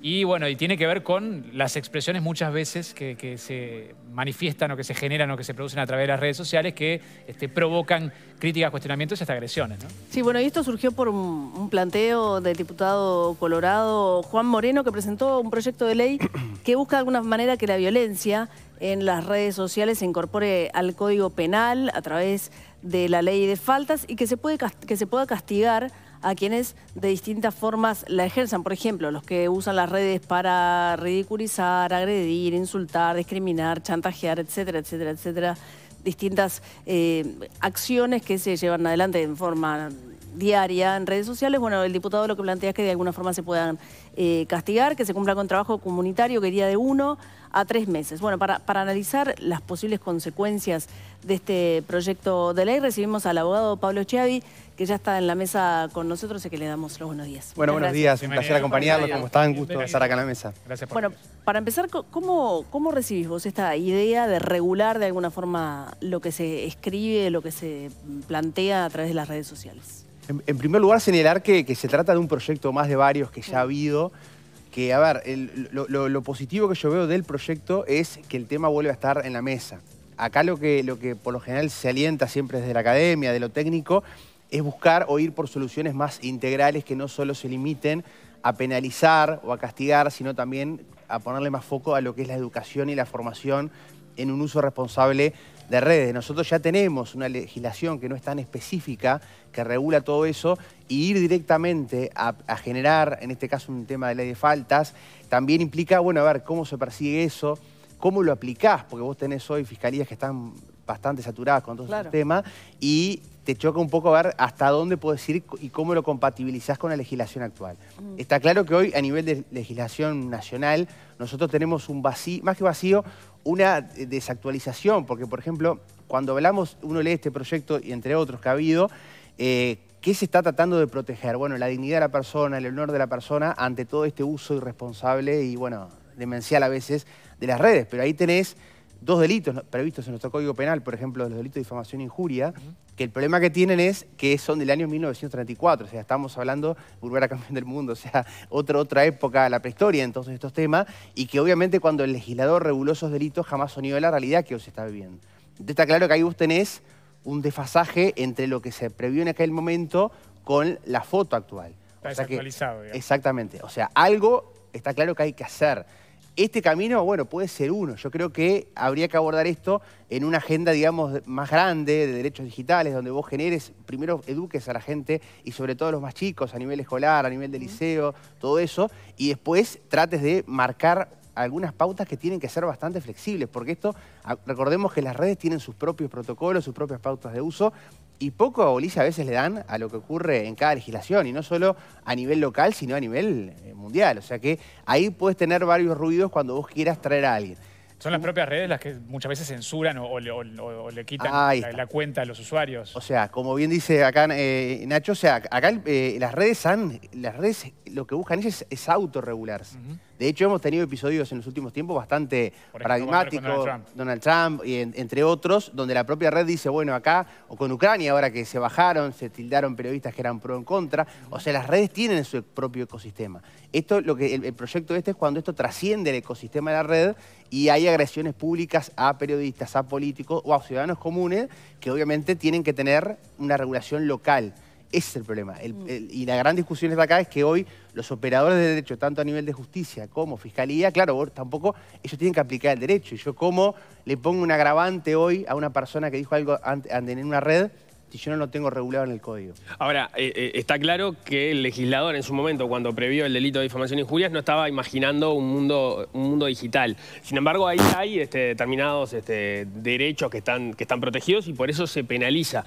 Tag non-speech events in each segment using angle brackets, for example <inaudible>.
Y bueno, y tiene que ver con las expresiones muchas veces que, se manifiestan o que se generan o que se producen a través de las redes sociales que este, provocan críticas, cuestionamientos y hasta agresiones. Sí, bueno, y esto surgió por un, planteo del diputado colorado Juan Moreno que presentó un proyecto de ley <clears throat> que busca de alguna manera que la violencia en las redes sociales se incorpore al Código Penal a través de la ley de faltas y que se pueda castigar a quienes de distintas formas la ejercen, Por ejemplo, los que usan las redes para ridiculizar, agredir, insultar, discriminar, chantajear, etcétera, etcétera, etcétera. Distintas eh, acciones que se llevan adelante en forma diaria en redes sociales. Bueno, el diputado lo que plantea es que de alguna forma se puedan eh, castigar, que se cumpla con trabajo comunitario que iría de uno a tres meses. Bueno, para, para, analizar las posibles consecuencias de este proyecto de ley, recibimos al abogado Pablo Chiavi, que ya está en la mesa con nosotros y que le damos los buenos días. Bueno, buenos días, un placer acompañarlo, como están, gusto estar acá en la mesa. Gracias por Bueno, para empezar, ¿cómo, ¿cómo recibís vos esta idea de regular de alguna forma lo que se escribe, lo que se plantea a través de las redes sociales? En, primer lugar, señalar que, que se trata de un proyecto más de varios que ya ha habido, que, a ver, lo, positivo que yo veo del proyecto es que el tema vuelve a estar en la mesa. Acá lo que, lo que por lo general se alienta siempre desde la academia, de lo técnico, es buscar o ir por soluciones más integrales que no solo se limiten a penalizar o a castigar, sino también a ponerle más foco a lo que es la educación y la formación en un uso responsable de redes. Nosotros ya tenemos una legislación que no es tan específica, que regula todo eso, y ir directamente a, generar, en este caso un tema de ley de faltas, también implica, bueno, a ver, cómo se persigue eso, cómo lo aplicás, porque vos tenés hoy fiscalías que están bastante saturadas con todo esos ese tema, y te choca un poco a ver hasta dónde puedes ir y cómo lo compatibilizás con la legislación actual. Mm. Está claro que hoy, a nivel de legislación nacional, nosotros tenemos un vacío, más que vacío, una eh, desactualización, porque por ejemplo, cuando hablamos, uno lee este proyecto y entre otros que ha habido, eh, ¿qué se está tratando de proteger? Bueno, la dignidad de la persona, el honor de la persona ante todo este uso irresponsable y bueno, demencial a veces de las redes, pero ahí tenés dos delitos previstos en nuestro Código Penal, por ejemplo, los delitos de difamación e injuria, que el problema que tienen es que son del año 1934, o sea, estamos hablando, volver a campeón del mundo, o sea, otra, otra época, la prehistoria, entonces estos temas, y que obviamente cuando el legislador reguló esos delitos jamás sonido de la realidad que hoy se está viviendo. Entonces está claro que ahí vos tenés un desfasaje entre lo que se previó en aquel momento con la foto actual. Está desactualizado. exactamente, o sea, algo está claro que hay que hacer. Este camino, bueno, puede ser uno. Yo creo que habría que abordar esto en una agenda, digamos, más grande de derechos digitales, donde vos generes, primero eduques a la gente y sobre todo a los más chicos, a nivel escolar, a nivel de liceo, todo eso, y después trates de marcar algunas pautas que tienen que ser bastante flexibles, porque esto, recordemos que las redes tienen sus propios protocolos, sus propias pautas de uso, y poco a bolisa a veces le dan a lo que ocurre en cada legislación, y no solo a nivel local, sino a nivel eh, mundial. O sea que ahí puedes tener varios ruidos cuando vos quieras traer a alguien. Son las propias redes las que muchas veces censuran o, le quitan la, cuenta a los usuarios. O sea, como bien dice acá eh, Nacho, o sea, acá eh, las redes han, las redes lo que buscan es, es autorregularse. De hecho, hemos tenido episodios en los últimos tiempos bastante paradigmáticos, Donald Trump, y entre otros, donde la propia red dice, bueno, acá, o con Ucrania, ahora que se bajaron, se tildaron periodistas que eran pro en contra. O sea, las redes tienen su propio ecosistema. Esto, lo que el, el proyecto este es cuando esto trasciende el ecosistema de la red y hay agresiones públicas a periodistas, a políticos o a ciudadanos comunes que obviamente tienen que tener una regulación local. Ese es el problema. Mm. y la gran discusión está acá es que hoy los operadores de derecho, tanto a nivel de justicia como fiscalía, claro, tampoco ellos tienen que aplicar el derecho. Y yo cómo le pongo un agravante hoy a una persona que dijo algo ante, en una red si yo no lo tengo regulado en el código. Ahora, eh, eh, está claro que el legislador en su momento, cuando previó el delito de difamación y injurias, no estaba imaginando un mundo, un mundo digital. Sin embargo, ahí hay este, determinados este, derechos que están, que están protegidos y por eso se penaliza.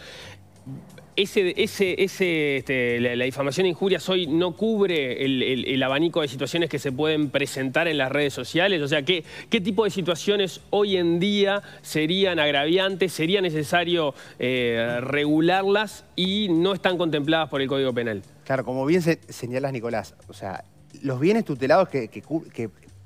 Ese, ese, este, la, difamación e injurias hoy no cubre el, abanico de situaciones que se pueden presentar en las redes sociales. O sea, ¿qué, qué tipo de situaciones hoy en día serían agraviantes, sería necesario eh, regularlas y no están contempladas por el Código Penal? Claro, como bien se, señalas, Nicolás, o sea, los bienes tutelados que, que,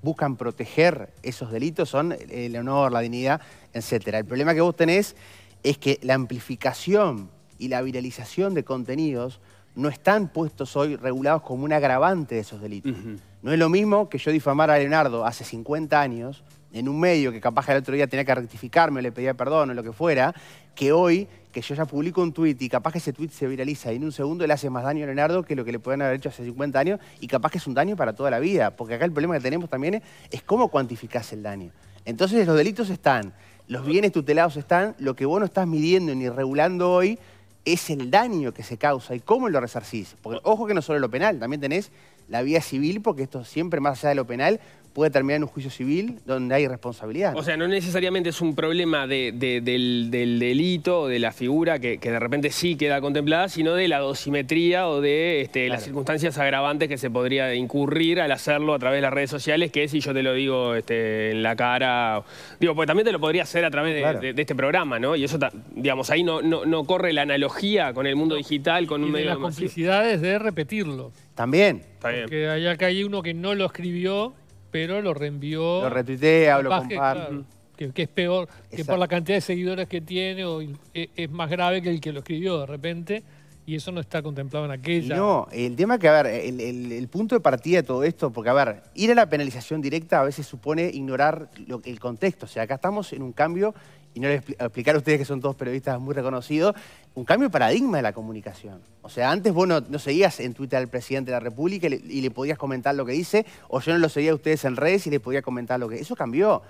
buscan proteger esos delitos son el honor, la dignidad, etc. El problema que vos tenés es que la amplificación y la viralización de contenidos no están puestos hoy regulados como un agravante de esos delitos. No es lo mismo que yo difamara a Leonardo hace 50 años en un medio que capaz que el otro día tenía que rectificarme, le pedía perdón o lo que fuera, que hoy que yo ya publico un tuit y capaz que ese tuit se viraliza y en un segundo le hace más daño a Leonardo que lo que le pueden haber hecho hace 50 años y capaz que es un daño para toda la vida, porque acá el problema que tenemos también es, es cómo cuantificás el daño. Entonces los delitos están, los bienes tutelados están, lo que vos no estás midiendo ni regulando hoy es el daño que se causa y cómo lo resarcís. Porque ojo que no solo lo penal, también tenés la vía civil, porque esto siempre más allá de lo penal puede terminar en un juicio civil donde hay responsabilidad. O sea, no necesariamente es un problema del, del, delito, de la figura que, de repente sí queda contemplada, sino de la dosimetría o de este, las circunstancias agravantes que se podría incurrir al hacerlo a través de las redes sociales, que es si yo te lo digo este, en la cara. Digo, pues también te lo podría hacer a través de, este programa, ¿no? Y eso, digamos, ahí no, corre la analogía con el mundo digital, con un medio. De las complicidades de repetirlo. También. Está bien. Porque allá que hay uno que no lo escribió pero lo reenvió. Lo retuitea o lo comparte. que, es peor, que por la cantidad de seguidores que tiene o, e, es, más grave que el que lo escribió de repente. Y eso no está contemplado en aquella. No, el tema que, a ver, el, punto de partida de todo esto, porque, a ver, ir a la penalización directa a veces supone ignorar lo, el contexto. O sea, acá estamos en un cambio y no les explicar a ustedes que son todos periodistas muy reconocidos, un cambio de paradigma de la comunicación. O sea, antes vos no, seguías en Twitter al presidente de la República y le, podías comentar lo que dice, o yo no lo seguía a ustedes en redes y les podía comentar lo que... Eso cambió.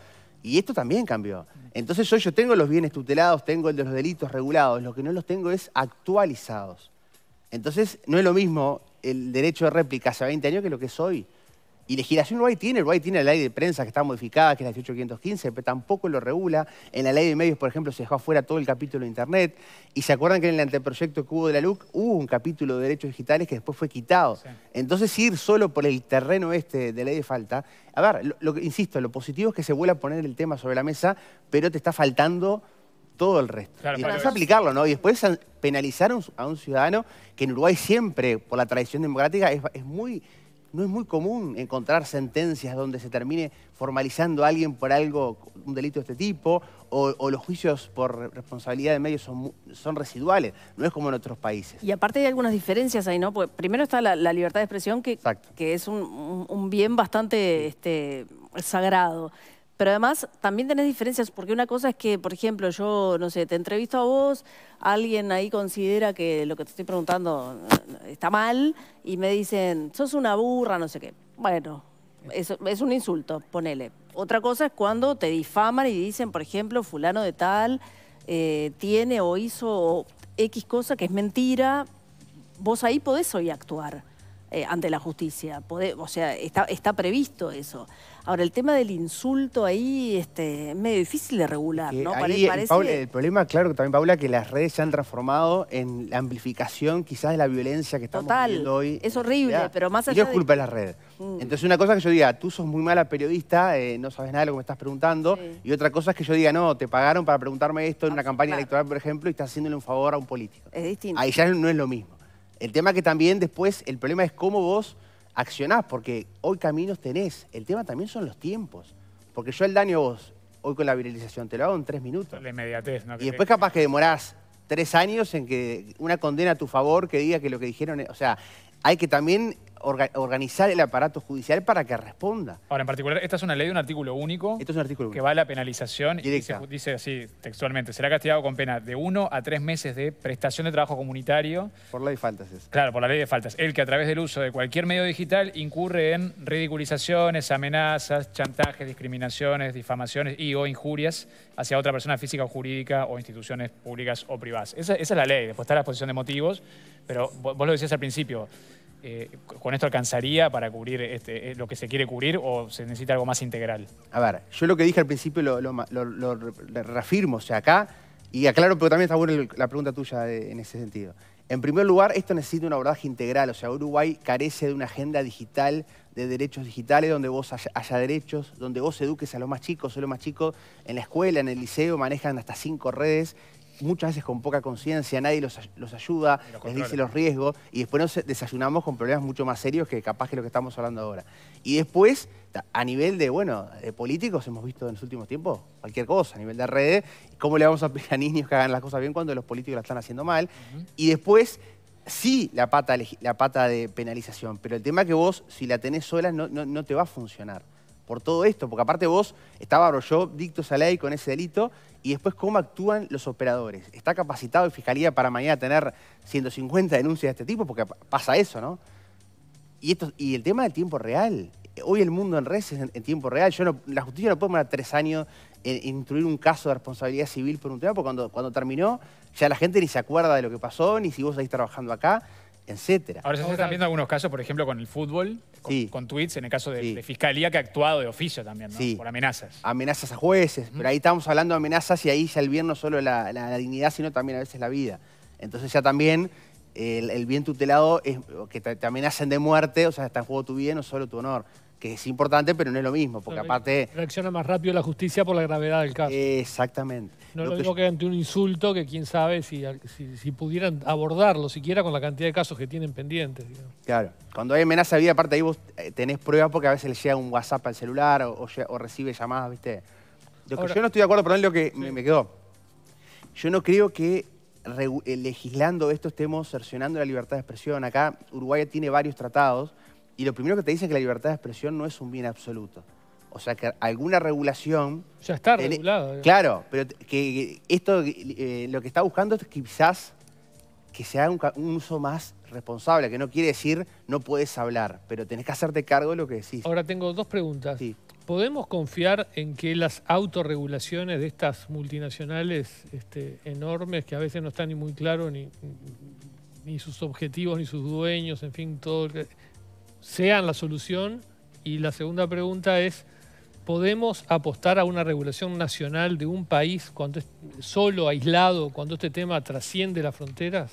Y esto también cambió. Entonces hoy yo tengo los bienes tutelados, tengo el de los delitos regulados, lo que no los tengo es actualizados. Entonces no es lo mismo el derecho de réplica hace 20 años que lo que es hoy. Y legislación Uruguay tiene, Uruguay tiene la ley de prensa que está modificada, que es la 18515, pero tampoco lo regula. En la ley de medios, por ejemplo, se dejó afuera todo el capítulo de Internet. Y se acuerdan que en el anteproyecto que hubo de la LUC hubo un capítulo de derechos digitales que después fue quitado. Entonces ir solo por el terreno este de ley de falta, a ver, lo, insisto, lo positivo es que se vuelva a poner el tema sobre la mesa, pero te está faltando todo el resto. Y y después aplicarlo, ¿no? Y después penalizar a un, ciudadano que en Uruguay siempre, por la tradición democrática, es muy no es muy común encontrar sentencias donde se termine formalizando a alguien por algo, un delito de este tipo, o, los juicios por responsabilidad de medios son, son, residuales, no es como en otros países. Y aparte hay algunas diferencias ahí, ¿no? primero está la, libertad de expresión, que, que es un, bien bastante este, sagrado. Pero además también tenés diferencias, porque una cosa es que, por ejemplo, yo, no sé, te entrevisto a vos, alguien ahí considera que lo que te estoy preguntando eh, está mal y me dicen, sos una burra, no sé qué. Bueno, es, es un insulto, ponele. Otra cosa es cuando te difaman y dicen, por ejemplo, fulano de tal eh, tiene o hizo X cosa que es mentira, vos ahí podés hoy actuar eh, ante la justicia, o sea, está previsto eso. Ahora, el tema del insulto ahí este, es medio difícil de regular, ¿no? el problema, claro, que también, Paula, que las redes se han transformado en la amplificación quizás de la violencia que estamos Total, hoy. es horrible, pero más allá y no es culpa de... la red. Mm. Entonces, una cosa es que yo diga, tú sos muy mala periodista, eh, no sabes nada de lo que me estás preguntando, y otra cosa es que yo diga, no, te pagaron para preguntarme esto en una campaña electoral, por ejemplo, y estás haciéndole un favor a un político. Es distinto. Ahí ya no es lo mismo. El tema que también después, el problema es cómo vos accionás, porque hoy caminos tenés. El tema también son los tiempos. Porque yo el daño vos, hoy con la viralización, te lo hago en tres minutos. ¿no? Y después capaz que demorás tres años en que una condena a tu favor que diga que lo que dijeron... Es, eh, o sea, hay que también organizar el aparato judicial para que responda. Ahora, en particular, esta es una ley de un artículo único. es un artículo Que va a la penalización. Directa. Y dice, así textualmente, será castigado con pena de uno a tres meses de prestación de trabajo comunitario. Por la ley de faltas. Es. Claro, por la ley de faltas. El que a través del uso de cualquier medio digital incurre en ridiculizaciones, amenazas, chantajes, discriminaciones, difamaciones y o injurias hacia otra persona física o jurídica o instituciones públicas o privadas. Esa, esa es la ley. Después está la exposición de motivos, pero vos lo decías al principio. Eh, ¿con esto alcanzaría para cubrir este, eh, lo que se quiere cubrir o se necesita algo más integral? A ver, yo lo que dije al principio lo, reafirmo, o sea, acá, y aclaro, pero también está buena la pregunta tuya eh, en ese sentido. En primer lugar, esto necesita un abordaje integral, o sea, Uruguay carece de una agenda digital, de derechos digitales, donde vos haya, derechos, donde vos eduques a los más chicos, o los más chicos en la escuela, en el liceo, manejan hasta cinco redes muchas veces con poca conciencia, nadie los, ayuda, les dice los riesgos y después nos desayunamos con problemas mucho más serios que capaz que lo que estamos hablando ahora. Y después, a nivel de, bueno, políticos hemos visto en los últimos tiempos cualquier cosa, a nivel de redes, cómo le vamos a pedir a niños que hagan las cosas bien cuando los políticos la están haciendo mal. Y después, sí, la pata, la pata de penalización, pero el tema es que vos, si la tenés sola, no, no, no te va a funcionar por todo esto, porque aparte vos estaba yo dicto esa ley con ese delito y después cómo actúan los operadores. ¿Está capacitado la Fiscalía para mañana tener 150 denuncias de este tipo? Porque pasa eso, ¿no? Y, y el tema del tiempo real. Hoy el mundo en redes es en, tiempo real. Yo la justicia no puede tomar tres años en, instruir un caso de responsabilidad civil por un tema, porque cuando, cuando terminó ya la gente ni se acuerda de lo que pasó, ni si vos estáis trabajando acá etcétera. Ahora se están viendo algunos casos, por ejemplo, con el fútbol, con, tweets, en el caso de, Fiscalía que ha actuado de oficio también, Por amenazas. Amenazas a jueces, pero ahí estamos hablando de amenazas y ahí ya el bien no solo la, la, dignidad, sino también a veces la vida. Entonces ya también el, bien tutelado, es, que te, amenacen de muerte, o sea, está en juego tu bien, o solo tu honor que es importante, pero no es lo mismo, porque aparte... Reacciona más rápido la justicia por la gravedad del caso. Exactamente. No lo, lo que, ante un insulto, que quién sabe si, si, pudieran abordarlo siquiera con la cantidad de casos que tienen pendientes. Claro. Cuando hay amenaza de vida, aparte ahí vos eh, tenés pruebas porque a veces le llega un WhatsApp al celular o, recibe llamadas, ¿viste? yo no estoy de acuerdo, pero es lo que me, me quedó. Yo no creo que eh, legislando esto estemos cercionando la libertad de expresión. Acá Uruguay tiene varios tratados y lo primero que te dicen es que la libertad de expresión no es un bien absoluto. O sea, que alguna regulación... Ya está e- regulado. Eh. Claro, pero que esto eh, lo que está buscando es que quizás que se haga un, uso más responsable, que no quiere decir no puedes hablar, pero tenés que hacerte cargo de lo que decís. Ahora tengo dos preguntas. ¿Podemos confiar en que las autorregulaciones de estas multinacionales este, enormes, que a veces no están ni muy claros ni, ni sus objetivos, ni sus dueños, en fin, todo sean la solución? Y la segunda pregunta es, ¿podemos apostar a una regulación nacional de un país cuando es solo, aislado, cuando este tema trasciende las fronteras?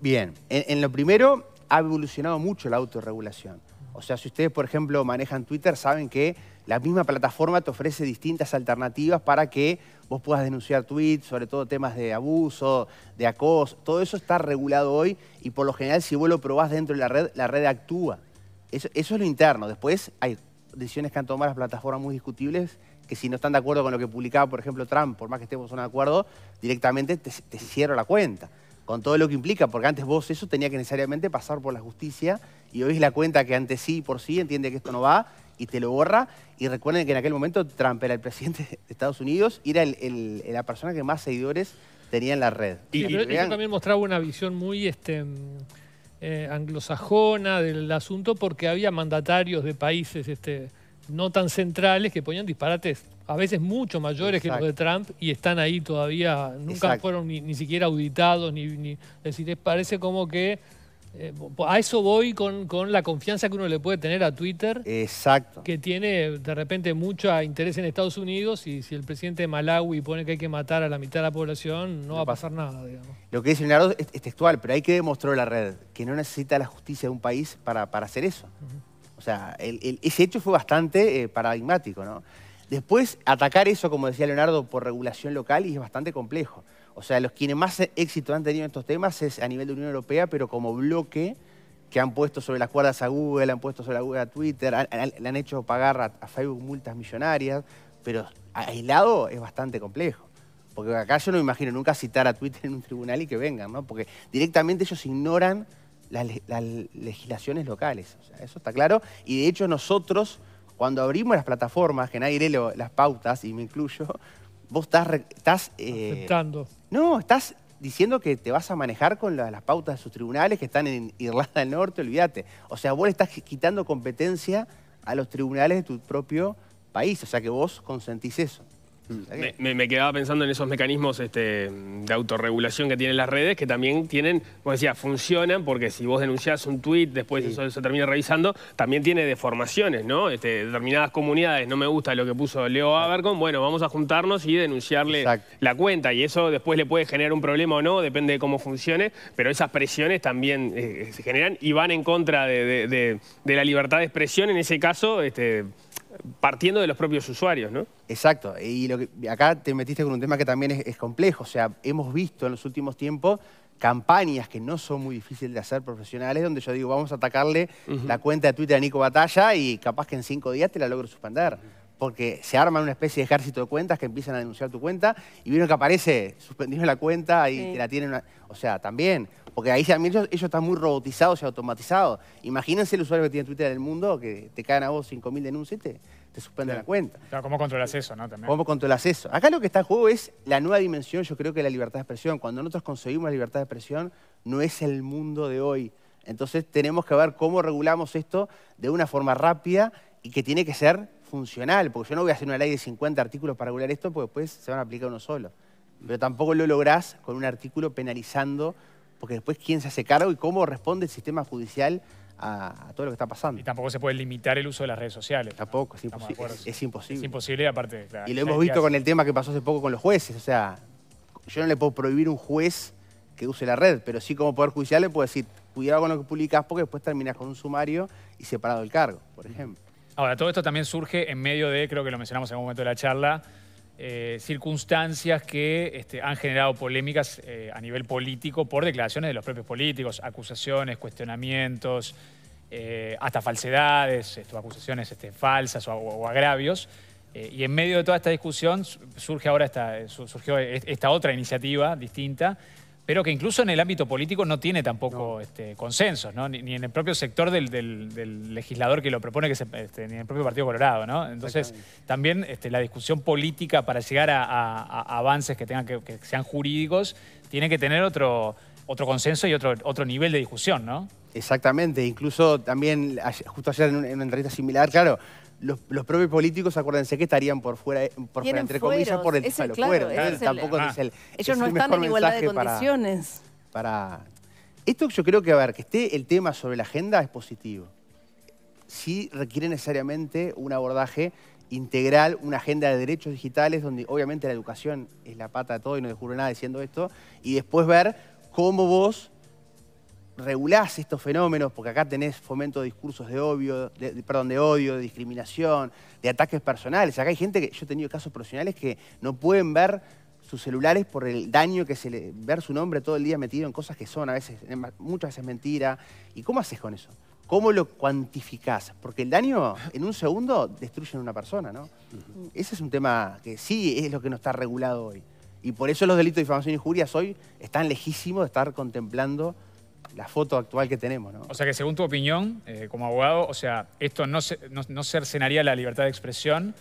Bien, en, lo primero ha evolucionado mucho la autorregulación. O sea, si ustedes, por ejemplo, manejan Twitter, saben que la misma plataforma te ofrece distintas alternativas para que vos puedas denunciar tweets, sobre todo temas de abuso, de acoso, todo eso está regulado hoy y por lo general si vos lo probás dentro de la red, la red actúa. Eso, es lo interno. Después hay decisiones que han tomado las plataformas muy discutibles que si no están de acuerdo con lo que publicaba, por ejemplo, Trump, por más que estemos en acuerdo, directamente te, te cierro la cuenta con todo lo que implica, porque antes vos eso tenía que necesariamente pasar por la justicia y hoy es la cuenta que ante sí por sí entiende que esto no va y te lo borra. Y recuerden que en aquel momento Trump era el presidente <laughs> de Estados Unidos y era la persona que más seguidores tenía en la red. Y, también mostraba una visión muy este, mm, eh, anglosajona del asunto porque había mandatarios de países este, no tan centrales que ponían disparates a veces mucho mayores que los de Trump y están ahí todavía, nunca fueron ni, siquiera auditados, ni, ni es decir, parece como que eh, a eso voy con, la confianza que uno le puede tener a Twitter. Exacto. Que tiene de repente mucho interés en Estados Unidos y si el presidente de Malawi pone que hay que matar a la mitad de la población, no, va a pasar nada, digamos. Lo que dice Leonardo es, textual, pero hay que demostrar la red que no necesita la justicia de un país para, hacer eso. O sea, ese hecho fue bastante eh, paradigmático, ¿no? Después, atacar eso, como decía Leonardo, por regulación local y es bastante complejo. O sea, los quienes más éxito han tenido en estos temas es a nivel de Unión Europea, pero como bloque que han puesto sobre las cuerdas a Google, han puesto sobre la Google a Twitter, le han hecho pagar a, Facebook multas millonarias, pero aislado es bastante complejo. Porque acá yo no me imagino nunca citar a Twitter en un tribunal y que vengan, ¿no? Porque directamente ellos ignoran las, legislaciones locales. O sea, eso está claro. Y de hecho nosotros, cuando abrimos las plataformas, que nadie lee las pautas, y me incluyo, vos estás, estás eh, aceptando. No, estás diciendo que te vas a manejar con las pautas de sus tribunales que están en Irlanda del Norte, olvídate. O sea, vos le estás quitando competencia a los tribunales de tu propio país, o sea que vos consentís eso. Me, quedaba pensando en esos mecanismos este, de autorregulación que tienen las redes, que también tienen, como decía, funcionan, porque si vos denunciás un tuit, después eso se termina revisando, también tiene deformaciones, ¿no? Este, determinadas comunidades, no me gusta lo que puso Leo Abercon, bueno, vamos a juntarnos y denunciarle la cuenta, y eso después le puede generar un problema o no, depende de cómo funcione, pero esas presiones también eh, eh, se generan y van en contra de, la libertad de expresión, en ese caso... Este, partiendo de los propios usuarios, ¿no? Exacto, y lo que, acá te metiste con un tema que también es, complejo, o sea, hemos visto en los últimos tiempos campañas que no son muy difíciles de hacer profesionales, donde yo digo, vamos a atacarle la cuenta de Twitter a Nico Batalla y capaz que en cinco días te la logro suspender porque se arma una especie de ejército de cuentas que empiezan a denunciar tu cuenta y vieron que aparece <laughs> suspendido la cuenta y la tienen... o sea, también, porque ahí también ellos, están muy robotizados y automatizados. Imagínense el usuario que tiene Twitter en el mundo que te caen a vos 5.000 denuncias y te, suspenden la cuenta. ¿cómo controlas eso, no? También. ¿Cómo controlas eso? Acá lo que está en juego es la nueva dimensión, yo creo que la libertad de expresión. Cuando nosotros conseguimos la libertad de expresión, no es el mundo de hoy. Entonces tenemos que ver cómo regulamos esto de una forma rápida y que tiene que ser funcional, porque yo no voy a hacer una ley de 50 artículos para regular esto, porque después se van a aplicar uno solo. Pero tampoco lo lográs con un artículo penalizando, porque después quién se hace cargo y cómo responde el sistema judicial a, todo lo que está pasando. Y tampoco se puede limitar el uso de las redes sociales. Tampoco, es, imposible. Es imposible, aparte. y lo hemos visto con el tema que pasó hace poco con los jueces. O sea, yo no le puedo prohibir a un juez que use la red, pero sí como Poder Judicial le puedo decir, cuidado con lo que publicás porque después terminas con un sumario y separado el cargo, por ejemplo. Ahora, todo esto también surge en medio de, creo que lo mencionamos en algún momento de la charla, eh, circunstancias que este, han generado polémicas eh, a nivel político por declaraciones de los propios políticos, acusaciones, cuestionamientos, eh, hasta falsedades, acusaciones este, falsas o, agravios. y en medio de toda esta discusión surge ahora esta, surgió e-, esta otra iniciativa distinta pero que incluso en el ámbito político no tiene tampoco este, consensos, Ni, en el propio sector del, legislador que lo propone, este, ni en el propio Partido Colorado. ¿no? Entonces, también este, la discusión política para llegar a, avances que, tengan sean jurídicos tiene que tener otro, consenso y otro, otro nivel de discusión. ¿no? Exactamente, incluso también, justo ayer en una entrevista similar, claro, los, propios políticos, acuérdense que estarían por fuera, por fuera entre comillas, por el, tema Tampoco ah. Ellos no están en igualdad de condiciones. Para, Esto yo creo que, a ver, que esté el tema sobre la agenda es positivo. Sí requiere necesariamente un abordaje integral, una agenda de derechos digitales, donde obviamente la educación es la pata de todo, y no descubro nada diciendo esto, y después ver cómo vos regulás estos fenómenos, porque acá tenés fomento de discursos de, obvio, de, perdón, de odio, de discriminación, de ataques personales. Acá hay gente que, yo he tenido casos profesionales que no pueden ver sus celulares por el daño que se le... ver su nombre todo el día metido en cosas que son a veces, muchas veces mentira. ¿Y cómo haces con eso? ¿Cómo lo cuantificás? Porque el daño en un segundo destruye a una persona, ¿no? Ese es un tema que sí es lo que no está regulado hoy. Y por eso los delitos de difamación y injurias hoy están lejísimos de estar contemplando la foto actual que tenemos. ¿no? O sea que según tu opinión, eh, como abogado, o sea, esto no, no, cercenaría la libertad de expresión,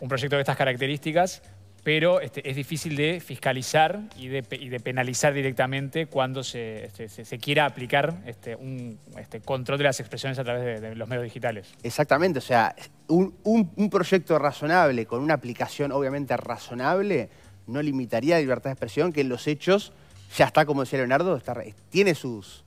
un proyecto de estas características, pero este, es difícil de fiscalizar y de, penalizar directamente cuando este, se, quiera aplicar este, un este, control de las expresiones a través de, los medios digitales. Exactamente, o sea, un, proyecto razonable con una aplicación obviamente razonable no limitaría la libertad de expresión que en los hechos ya está, como decía Leonardo, tiene sus,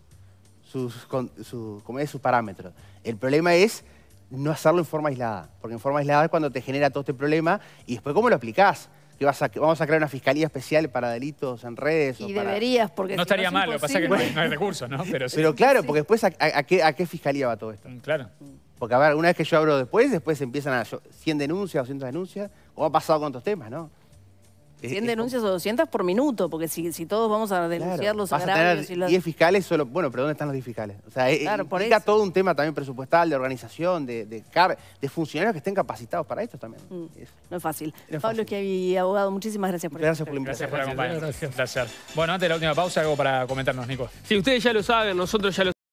sus, su, como es, sus parámetros. El problema es no hacerlo en forma aislada, porque en forma aislada es cuando te genera todo este problema y después cómo lo aplicás. Que vas a, vamos a crear una fiscalía especial para delitos en redes. Y deberías, porque. No estaría mal, lo que pasa es que no hay, recursos, ¿no? Pero, Pero claro, porque después, a, qué, ¿a qué fiscalía va todo esto? Mm, claro. Porque, a ver, una vez que yo abro después, después empiezan a 100 denuncias, 200 denuncias, o ha pasado con otros temas, ¿no? 100 eh, denuncias o 200 por minuto, porque si, si todos vamos a denunciar los agravios... y los 10 fiscales solo... Bueno, pero ¿dónde están los 10 fiscales? O sea, eh, eh, claro, implica todo un tema también presupuestal, de organización, de, de, de funcionarios que estén capacitados para esto también. Mm, no es fácil. Pablo, es Pablo Esquiavi, abogado, muchísimas gracias por Gracias por la Gracias por acompañarnos. Gracias. Bueno, antes de la última pausa, algo para comentarnos, Nico. Si ustedes ya lo saben, nosotros ya lo